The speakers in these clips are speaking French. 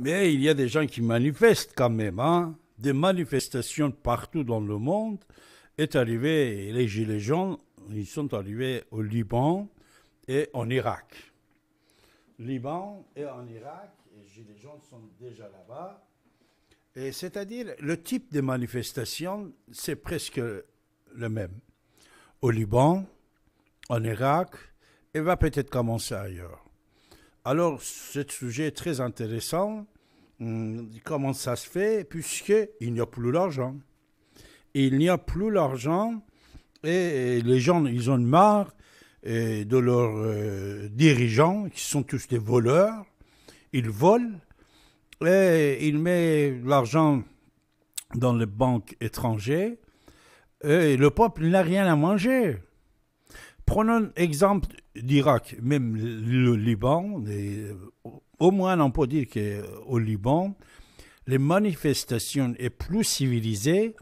Mais il y a des gens qui manifestent quand même. Hein. Des manifestations partout dans le monde est arrivé, les Gilets jaunes, ils sont arrivés au Liban et en Irak. Liban et en Irak, les Gilets jaunes sont déjà là-bas. Et c'est-à-dire, le type de manifestation, c'est presque le même. Au Liban, en Irak, et va peut-être commencer ailleurs. Alors, ce sujet est très intéressant. Hum, comment ça se fait Puisqu'il n'y a plus l'argent. Il n'y a plus l'argent et les gens, ils ont marre euh, de leurs euh, dirigeants, qui sont tous des voleurs. Ils volent et ils mettent l'argent dans les banques étrangères. Et le peuple n'a rien à manger. Prenons exemple d'Irak même le Liban, euh, au moins on peut dire qu'au euh, Liban, les manifestations sont plus civilisées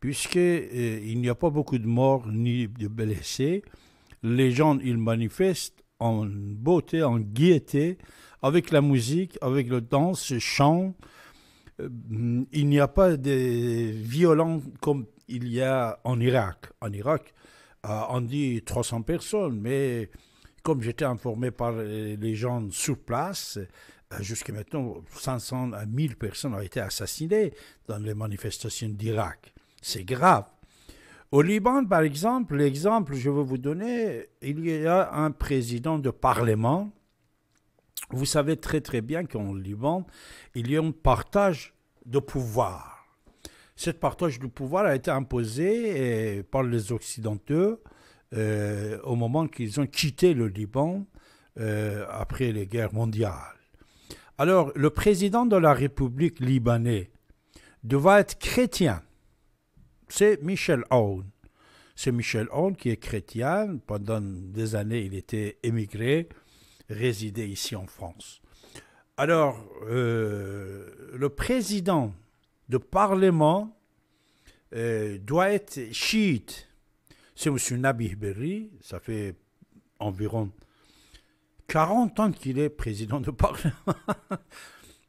puisqu'il euh, il n'y a pas beaucoup de morts ni de blessés. Les gens, ils manifestent en beauté, en gaieté, avec la musique, avec le danse, le chant. il n'y a pas de violences comme il y a en Irak. En Irak, on dit 300 personnes, mais comme j'étais informé par euh, les gens sur place, euh, jusqu'à maintenant, 500 à 1000 personnes ont été assassinées dans les manifestations d'Irak. C'est grave. Au Liban, par exemple, l'exemple que je veux vous donner, il y a un président de parlement. Vous savez très très bien qu'en Liban, il y a un partage de pouvoir. Ce partage de pouvoir a été imposé euh, par les Occidentaux euh, au moment qu'ils ont quitté le Liban euh, après les guerres mondiales. Alors, le président de la République libanaise devait être chrétien. C'est Michel Aoun. C'est Michel Aoun qui est chrétien. Pendant des années, il était émigré, résidait ici en France. Alors, euh, le président de parlement doit être chiite. C'est M. Nabih Berri, ça fait environ 40 ans qu'il est président de Parlement.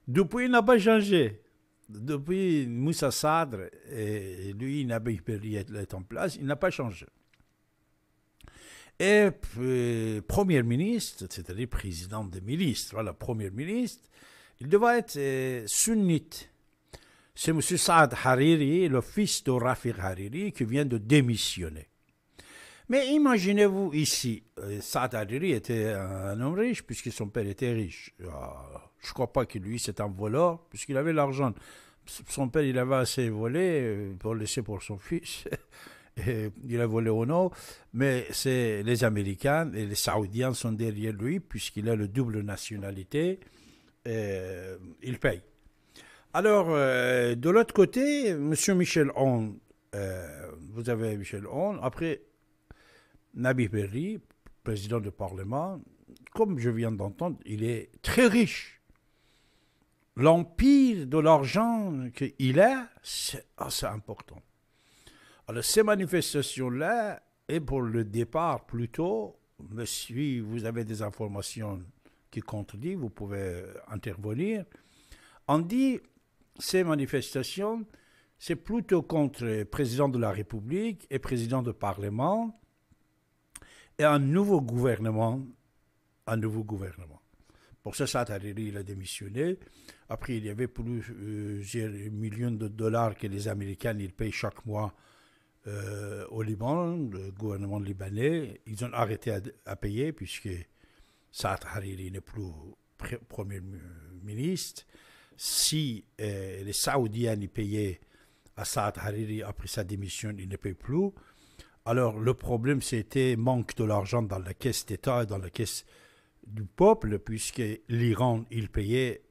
Depuis, il n'a pas changé. Depuis Moussa Sadr et lui, Nabih Berri est en place, il n'a pas changé. Et Premier ministre, c'est-à-dire président des ministres, voilà, Premier ministre, il devait être euh, sunnite. C'est M. Saad Hariri, le fils de Rafiq Hariri, qui vient de démissionner. Mais imaginez-vous ici, euh, Saad Hariri était un homme riche puisque son père était riche. Ah, je ne crois pas que lui, c'est un voleur puisqu'il avait l'argent. Son père, il avait assez volé euh, pour laisser pour son fils. il a volé au nord, mais c'est les Américains et les Saoudiens sont derrière lui puisqu'il a le double nationalité. Euh, il paye. Alors, de l'autre côté, M. Michel On, vous avez Michel On après Nabi Berri, président du Parlement, comme je viens d'entendre, il est très riche. L'empire de l'argent qu'il a, c'est assez ah, important. Alors ces manifestations-là, et pour le départ plutôt, mais si vous avez des informations qui contredisent, vous pouvez intervenir. On dit ces manifestations, c'est plutôt contre le président de la République et président du Parlement, et un nouveau gouvernement, un nouveau gouvernement. Pour ça, Saad il a démissionné. Après, il y avait plusieurs millions de dollars que les Américains, ils payent chaque mois euh, au Liban, le gouvernement libanais. Ils ont arrêté à, payer puisque Saad Hariri n'est plus premier ministre. Si euh, les Saoudiens y payaient à Saad Hariri après sa démission, ils ne payent plus. Alors le problème, c'était manque de l'argent dans la caisse d'État et dans la caisse du peuple, puisque l'Iran, il payait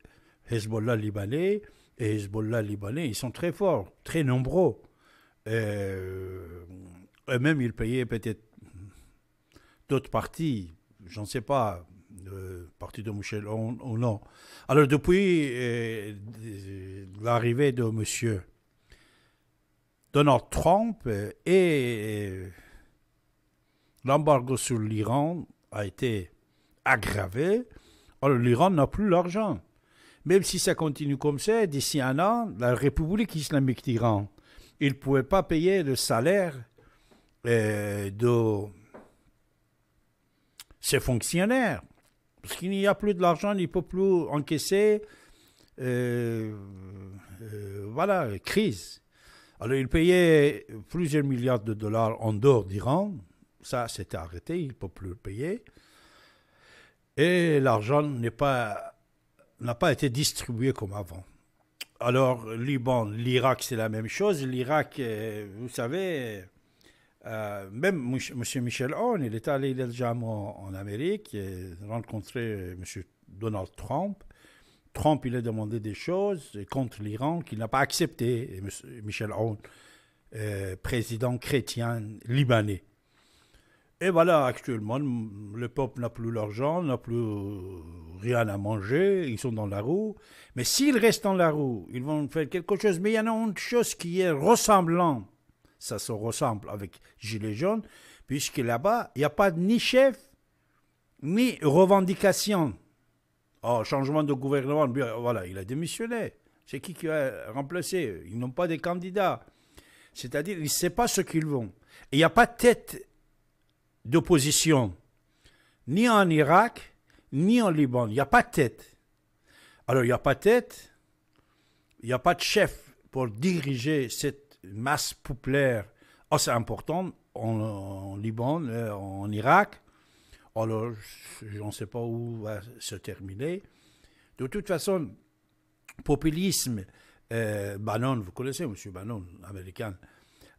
Hezbollah libanais, et Hezbollah libanais, ils sont très forts, très nombreux. Et, euh, même, ils payaient peut-être d'autres partis, je ne sais pas, euh, partie parti de Michel ou non. Alors depuis euh, l'arrivée de monsieur Donald Trump et l'embargo sur l'Iran a été aggravé. Alors oh, l'Iran n'a plus l'argent. Même si ça continue comme ça, d'ici un an, la République islamique d'Iran, il ne pouvait pas payer le salaire euh, de ses fonctionnaires. Parce qu'il n'y a plus de l'argent, il ne peut plus encaisser. Euh, euh, voilà, crise. Alors, il payait plusieurs milliards de dollars en dehors d'Iran. Ça, c'était arrêté, il ne peut plus le payer. Et l'argent n'est pas, n'a pas été distribué comme avant. Alors, Liban, l'Irak, c'est la même chose. L'Irak, euh, vous savez, euh, même M. Michel On, il est allé il déjà en, Amérique, et rencontrer M. Donald Trump. Trump, il a demandé des choses contre l'Iran qu'il n'a pas accepté. Michel Aoun, euh, président chrétien libanais. Et voilà, actuellement, le peuple n'a plus l'argent, n'a plus rien à manger, ils sont dans la roue. Mais s'ils restent dans la roue, ils vont faire quelque chose. Mais il y en a une chose qui est ressemblante. Ça se ressemble avec Gilets jaunes, puisque là-bas, il n'y a pas ni chef, ni revendication. Oh, changement de gouvernement, euh, voilà, il a démissionné. C'est qui qui va remplacer Ils n'ont pas de candidats. C'est-à-dire, ils ne savent pas ce qu'ils vont. il n'y a pas de tête d'opposition, ni en Irak, ni en Liban. Il n'y a pas de tête. Alors, il n'y a pas de tête, il n'y a pas de chef pour diriger cette masse populaire assez oh, importante en, en Liban, euh, en Irak alors, ah, je ne sais pas où va se terminer. De toute façon, populisme, euh, Bannon, vous connaissez M. Bannon, américain,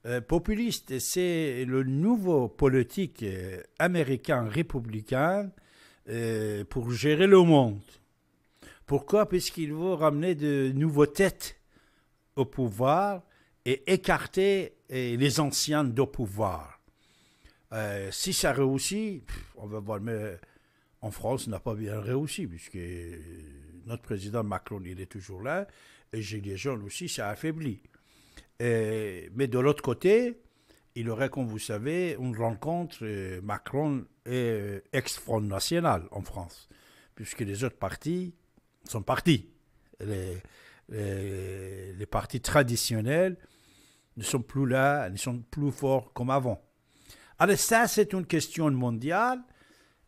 euh, populiste, c'est le nouveau politique euh, américain républicain euh, pour gérer le monde. Pourquoi Puisqu'il veut ramener de nouveaux têtes au pouvoir et écarter les anciens du pouvoir. Euh, si ça réussit, on va voir. Mais en France, n'a pas bien réussi, puisque euh, notre président Macron, il est toujours là, et les jaunes aussi, ça affaiblit. mais de l'autre côté, il y aurait, comme vous savez, une rencontre euh, Macron et ex-Front National en France, puisque les autres partis sont partis. Les, les, les partis traditionnels ne sont plus là, ne sont plus forts comme avant. Alors ça, c'est une question mondiale.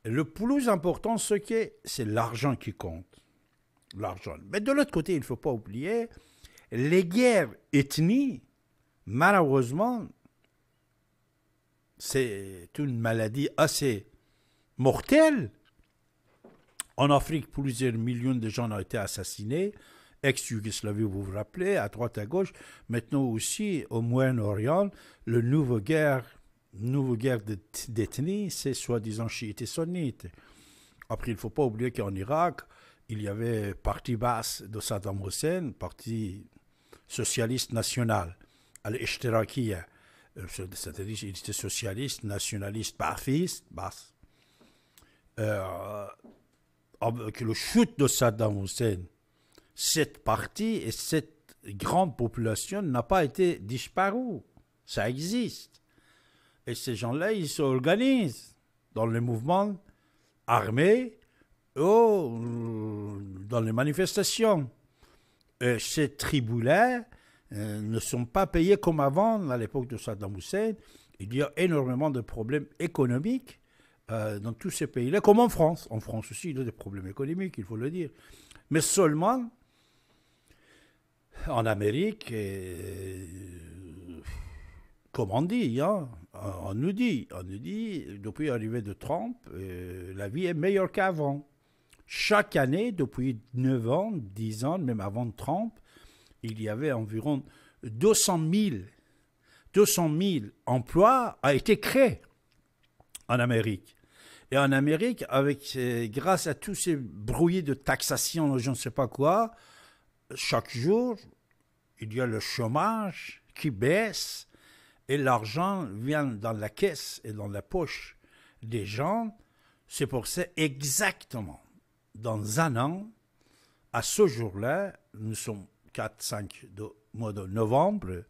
Le plus important, ce est, c'est l'argent qui compte. L'argent. Mais de l'autre côté, il ne faut pas oublier, les guerres ethniques, malheureusement, c'est une maladie assez mortelle. En Afrique, plusieurs millions de gens ont été assassinés. Ex-Yougoslavie, vous vous rappelez, à droite, à gauche. Maintenant aussi, au Moyen-Orient, le nouveau guerre nouvelle guerre de d'ethnie, c'est soi-disant chiite et sunnite. Après, il ne faut pas oublier qu'en Irak, il y avait partie basse de Saddam Hussein, parti socialiste national, al-Ishtirakiya. Euh, était socialiste, nationaliste, baathiste, basse. Euh, avec le chute de Saddam Hussein, cette partie et cette grande population n'a pas été disparue. Ça existe. Et ces gens-là, ils s'organisent dans les mouvements armés ou oh, dans les manifestations. Et ces tribus euh, ne sont pas payés comme avant, à l'époque de Saddam Hussein. Il y a énormément de problèmes économiques euh, dans tous ces pays-là, comme en France. En France aussi, il y a des problèmes économiques, il faut le dire. Mais seulement en Amérique et comme on dit, hein, on nous dit, on nous dit, depuis l'arrivée de Trump, euh, la vie est meilleure qu'avant. Chaque année, depuis 9 ans, 10 ans, même avant Trump, il y avait environ 200 000, 200 000 emplois a été créés en Amérique. Et en Amérique, avec, grâce à tous ces brouillés de taxation, je ne sais pas quoi, chaque jour, il y a le chômage qui baisse, et l'argent vient dans la caisse et dans la poche des gens, c'est pour ça exactement dans un an, à ce jour-là, nous sommes 4-5 mois de novembre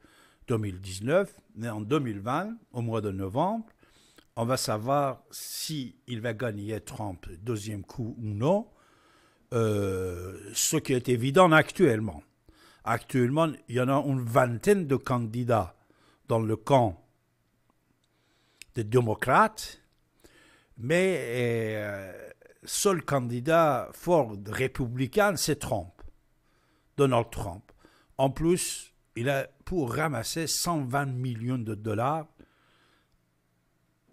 2019, mais en 2020, au mois de novembre, on va savoir si va gagner Trump deuxième coup ou non, euh, ce qui est évident actuellement. Actuellement, il y en a une vingtaine de candidats dans le camp des démocrates, mais euh, seul candidat fort républicain, c'est Trump, Donald Trump. En plus, il a pour ramasser 120 millions de dollars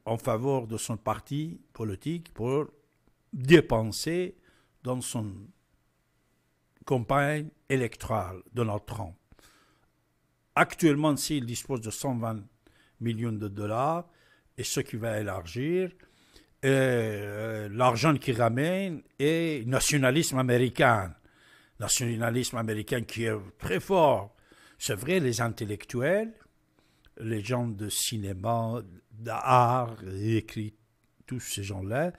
en faveur de son parti politique pour dépenser dans son campagne électorale, Donald Trump. Actuellement, s'il dispose de 120 millions de dollars, et ce qui va élargir, euh, euh, l'argent qu'il ramène est nationalisme américain. Nationalisme américain qui est très fort. C'est vrai, les intellectuels, les gens de cinéma, d'art, écrit, tous ces gens-là,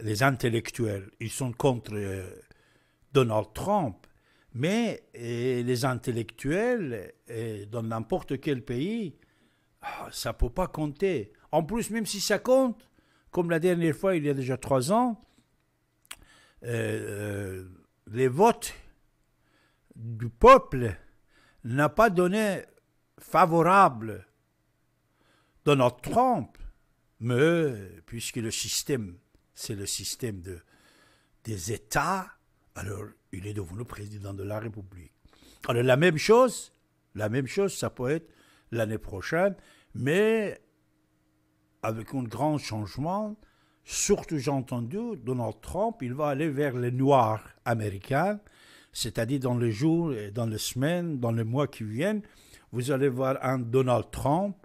les intellectuels, ils sont contre euh, Donald Trump, mais les intellectuels, dans n'importe quel pays, ah, ça ne peut pas compter. En plus, même si ça compte, comme la dernière fois, il y a déjà trois ans, euh, euh, les votes du peuple n'a pas donné favorable Donald Trump, mais puisque le système, c'est le système de, des États, alors il est devenu président de la République. Alors la même chose, la même chose, ça peut être l'année prochaine, mais avec un grand changement. Surtout, j'ai entendu, Donald Trump, il va aller vers les Noirs américains, c'est-à-dire dans les jours, dans les semaines, dans les mois qui viennent, vous allez voir un Donald Trump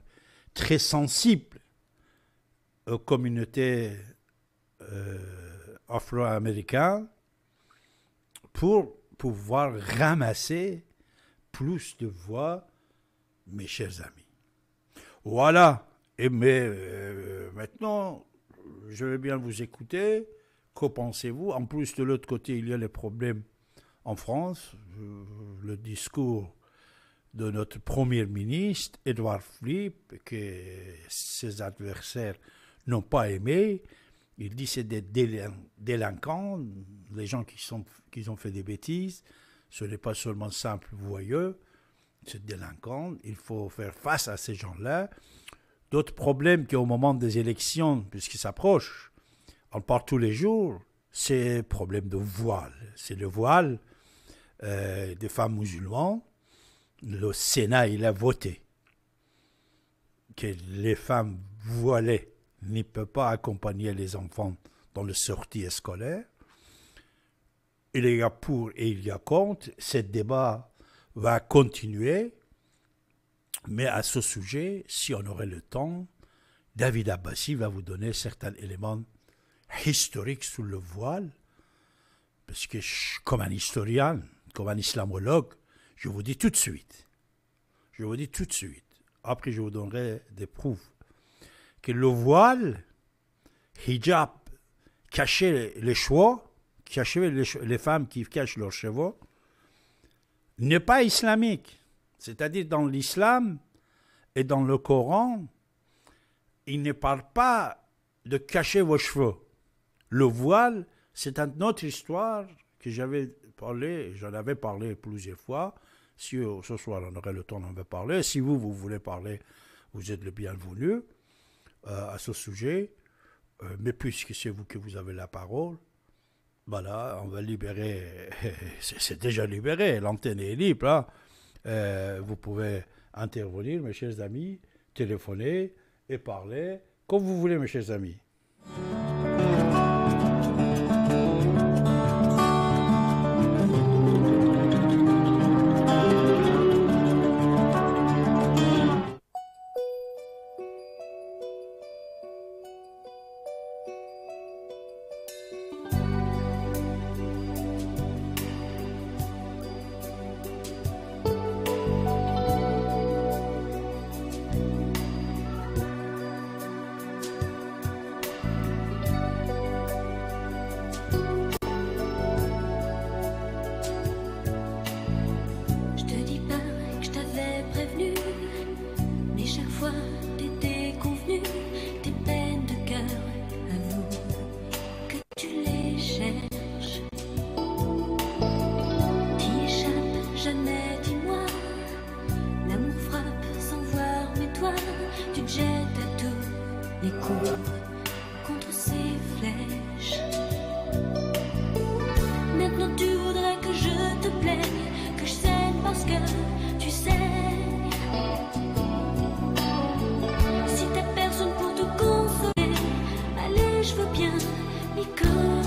très sensible aux communautés euh, afro-américaines, pour pouvoir ramasser plus de voix, mes chers amis. Voilà. Et mais euh, maintenant, je vais bien vous écouter. Qu'en pensez-vous En plus, de l'autre côté, il y a les problèmes en France. Euh, le discours de notre Premier ministre, Édouard Philippe, que ses adversaires n'ont pas aimé, il dit c'est des délinquants, les gens qui, sont, ont fait des bêtises. Ce n'est pas seulement simple voyeux, c'est délinquant. Il faut faire face à ces gens-là. D'autres problèmes qui, au moment des élections, puisqu'ils s'approchent, on parle tous les jours, c'est le problème de voile. C'est le voile euh, des femmes musulmanes. Le Sénat, il a voté que les femmes voilées ne peut pas accompagner les enfants dans le sortie scolaire. Il y a pour et il y a contre. Ce débat va continuer. Mais à ce sujet, si on aurait le temps, David Abbassi va vous donner certains éléments historiques sous le voile. Parce que comme un historien, comme un islamologue, je vous dis tout de suite. Je vous dis tout de suite. Après, je vous donnerai des preuves que le voile, hijab, cacher les chevaux, cacher les, les, femmes qui cachent leurs chevaux, n'est pas islamique. C'est-à-dire dans l'islam et dans le Coran, il ne parle pas de cacher vos cheveux. Le voile, c'est une autre histoire que j'avais parlé, j'en avais parlé plusieurs fois. Si euh, ce soir on aurait le temps d'en parler, si vous, vous voulez parler, vous êtes le bienvenu. Euh, à ce sujet. Euh, mais puisque c'est vous que vous avez la parole, voilà, on va libérer, c'est déjà libéré, l'antenne est libre. Hein. Euh, vous pouvez intervenir, mes chers amis, téléphoner et parler comme vous voulez, mes chers amis. contre ces flèches. Maintenant tu voudrais que je te plaigne, que je saigne parce que tu sais. Si t'as personne pour te consoler, allez, je veux bien mais quand.